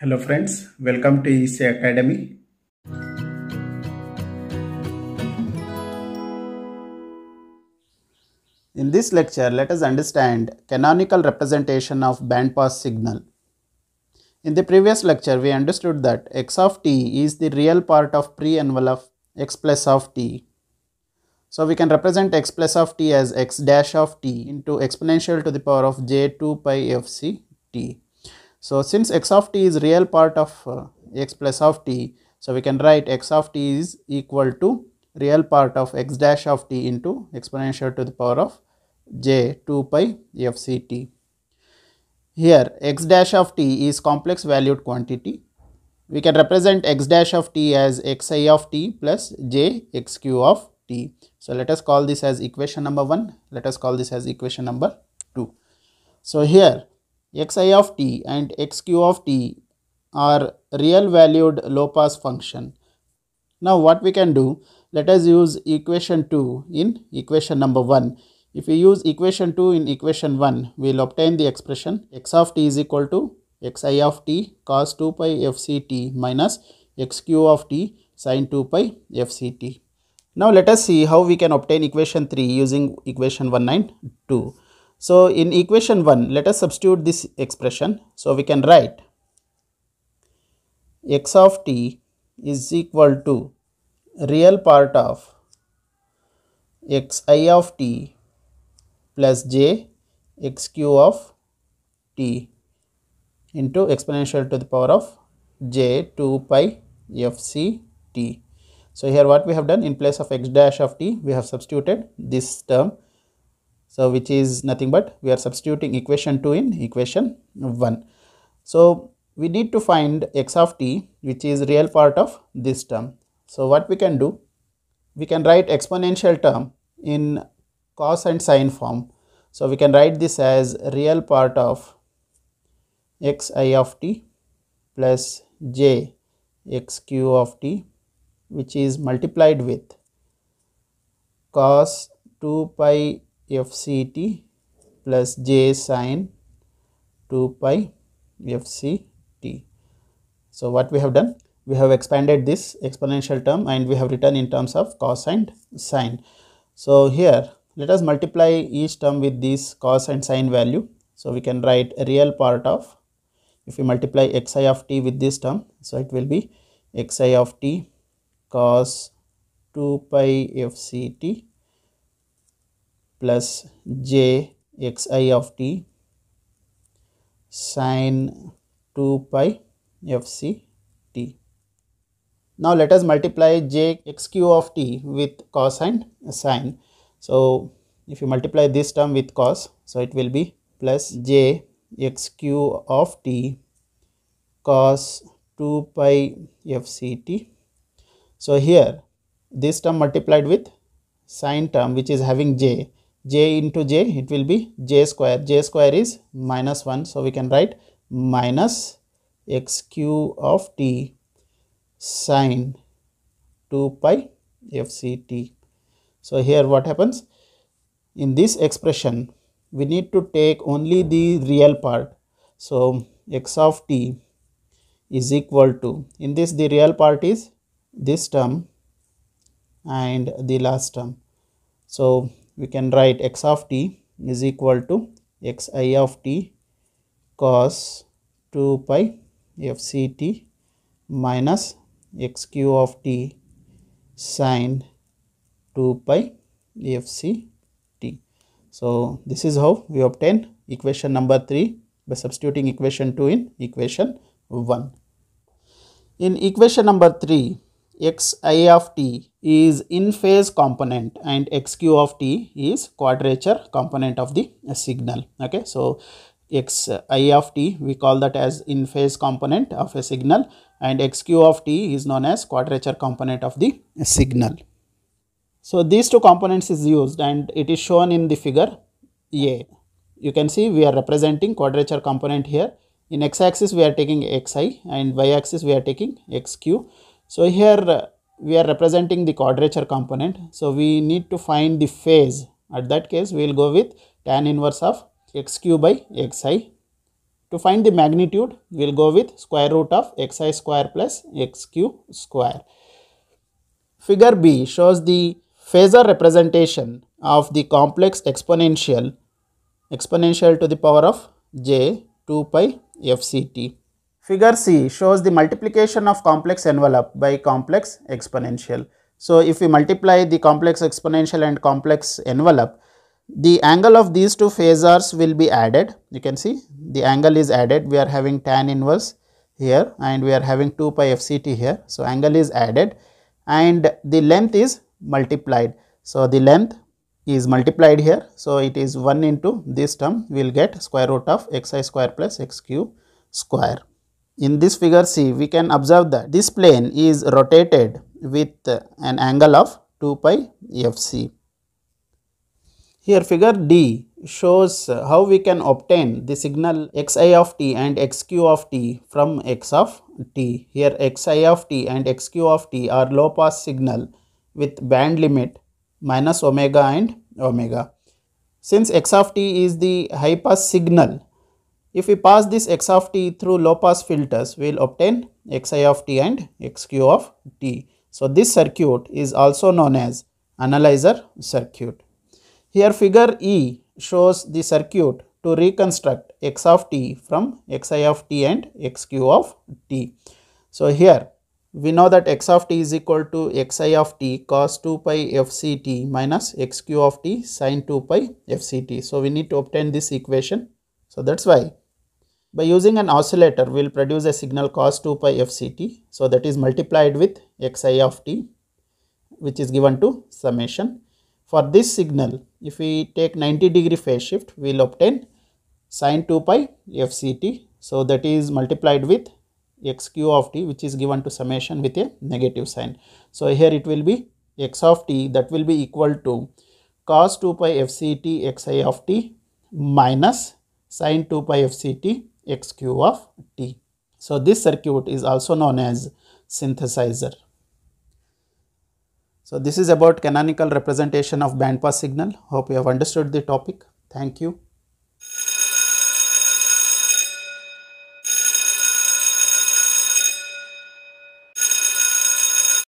Hello friends, welcome to EC Academy. In this lecture, let us understand canonical representation of bandpass signal. In the previous lecture, we understood that x of t is the real part of pre-envelope x plus of t. So we can represent x plus of t as x dash of t into exponential to the power of j 2 pi f c t. So since x of t is real part of uh, x plus of t, so we can write x of t is equal to real part of x dash of t into exponential to the power of j 2 pi f c t. Here x dash of t is complex valued quantity. We can represent x dash of t as xi of t plus j x q of t. So let us call this as equation number 1. Let us call this as equation number 2. So here xi of t and xq of t are real valued low pass function. Now what we can do, let us use equation 2 in equation number 1. If we use equation 2 in equation 1, we will obtain the expression x of t is equal to xi of t cos 2 pi fct minus xq of t sin 2 pi fct. Now let us see how we can obtain equation 3 using equation 192. So in equation 1, let us substitute this expression. So we can write x of t is equal to real part of xi of t plus j xq of t into exponential to the power of j 2 pi f c t. So here what we have done in place of x dash of t we have substituted this term so which is nothing but we are substituting equation 2 in equation 1. So we need to find x of t which is real part of this term. So what we can do? We can write exponential term in cos and sine form. So we can write this as real part of xi of t plus j x q of t which is multiplied with cos 2 pi fct plus j sine 2 pi fct. So what we have done? We have expanded this exponential term and we have written in terms of cos and sine. So here let us multiply each term with this cos and sine value. So we can write real part of if we multiply xi of t with this term so it will be xi of t cos 2 pi f c t plus j x i of t sine 2 pi f c t. Now let us multiply j x q of t with cos and sine. So if you multiply this term with cos, so it will be plus j x q of t cos 2 pi fct. So here this term multiplied with sine term which is having j j into j it will be j square j square is minus 1 so we can write minus x q of t sine 2 pi fct so here what happens in this expression we need to take only the real part so x of t is equal to in this the real part is this term and the last term so we can write x of t is equal to xi of t cos 2 pi fct minus xq of t sine 2 pi fct. So this is how we obtain equation number 3 by substituting equation 2 in equation 1. In equation number 3, xi of t is in phase component and xq of t is quadrature component of the signal okay so xi of t we call that as in phase component of a signal and xq of t is known as quadrature component of the signal so these two components is used and it is shown in the figure a you can see we are representing quadrature component here in x axis we are taking xi and y axis we are taking xq so here uh, we are representing the quadrature component. So we need to find the phase. At that case, we will go with tan inverse of x cube by xi. To find the magnitude, we will go with square root of xi square plus x cube square. Figure B shows the phasor representation of the complex exponential exponential to the power of j 2 pi fct Figure C shows the multiplication of complex envelope by complex exponential. So, if we multiply the complex exponential and complex envelope, the angle of these two phasors will be added. You can see the angle is added. We are having tan inverse here and we are having 2 pi fct here. So, angle is added and the length is multiplied. So, the length is multiplied here. So, it is 1 into this term we will get square root of xi square plus x cube square. In this figure C, we can observe that this plane is rotated with an angle of 2 pi fc. Here figure D shows how we can obtain the signal xi of t and xq of t from x of t. Here xi of t and xq of t are low pass signal with band limit minus omega and omega. Since x of t is the high pass signal, if we pass this x of t through low pass filters, we will obtain xi of t and xq of t. So this circuit is also known as analyzer circuit. Here figure E shows the circuit to reconstruct x of t from xi of t and xq of t. So here we know that x of t is equal to xi of t cos 2 pi fct minus xq of t sin 2 pi fct. So we need to obtain this equation. So that's why by using an oscillator, we will produce a signal cos 2 pi fct. So, that is multiplied with xi of t which is given to summation. For this signal, if we take 90 degree phase shift, we will obtain sine 2 pi fct. So, that is multiplied with xq of t which is given to summation with a negative sign. So, here it will be x of t that will be equal to cos 2 pi fct xi of t minus sine 2 pi fct XQ of t. So this circuit is also known as synthesizer. So this is about canonical representation of bandpass signal. Hope you have understood the topic. Thank you.